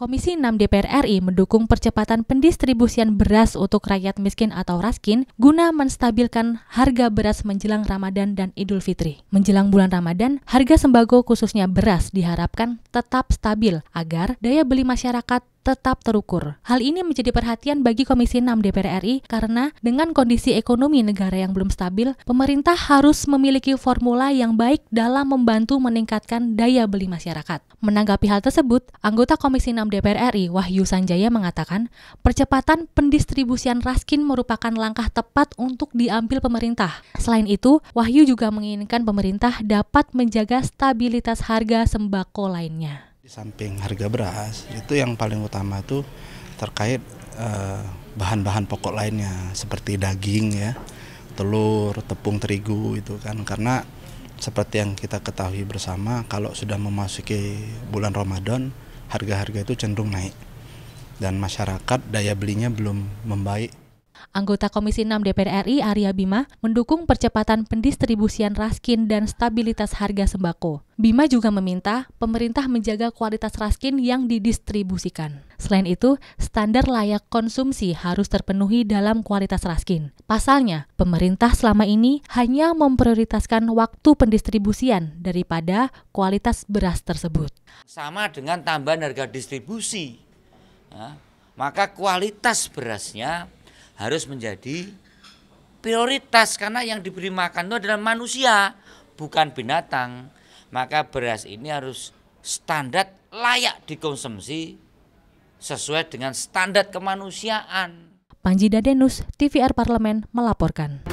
Komisi 6 DPR RI mendukung percepatan pendistribusian beras untuk rakyat miskin atau raskin guna menstabilkan harga beras menjelang Ramadan dan Idul Fitri. Menjelang bulan Ramadan, harga sembako khususnya beras diharapkan tetap stabil agar daya beli masyarakat tetap terukur. Hal ini menjadi perhatian bagi Komisi 6 DPR RI karena dengan kondisi ekonomi negara yang belum stabil, pemerintah harus memiliki formula yang baik dalam membantu meningkatkan daya beli masyarakat. Menanggapi hal tersebut, anggota Komisi 6 DPR RI Wahyu Sanjaya mengatakan, percepatan pendistribusian raskin merupakan langkah tepat untuk diambil pemerintah. Selain itu, Wahyu juga menginginkan pemerintah dapat menjaga stabilitas harga sembako lainnya samping harga beras, itu yang paling utama itu terkait eh, bahan-bahan eh, pokok lainnya seperti daging ya, telur, tepung terigu itu kan karena seperti yang kita ketahui bersama kalau sudah memasuki bulan Ramadan harga-harga itu cenderung naik dan masyarakat daya belinya belum membaik. Anggota Komisi 6 DPR RI Arya Bima mendukung percepatan pendistribusian raskin dan stabilitas harga sembako. Bima juga meminta pemerintah menjaga kualitas raskin yang didistribusikan. Selain itu, standar layak konsumsi harus terpenuhi dalam kualitas raskin. Pasalnya, pemerintah selama ini hanya memprioritaskan waktu pendistribusian daripada kualitas beras tersebut. Sama dengan tambahan harga distribusi, ya, maka kualitas berasnya harus menjadi prioritas karena yang diberi makan itu adalah manusia, bukan binatang maka beras ini harus standar layak dikonsumsi sesuai dengan standar kemanusiaan. Panji Dadenus, TVR Parlemen melaporkan.